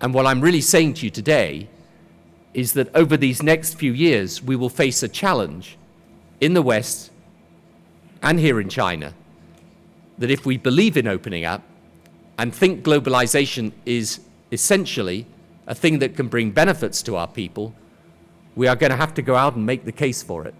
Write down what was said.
And what I'm really saying to you today is that over these next few years, we will face a challenge in the West and here in China that if we believe in opening up and think globalization is essentially a thing that can bring benefits to our people, we are going to have to go out and make the case for it.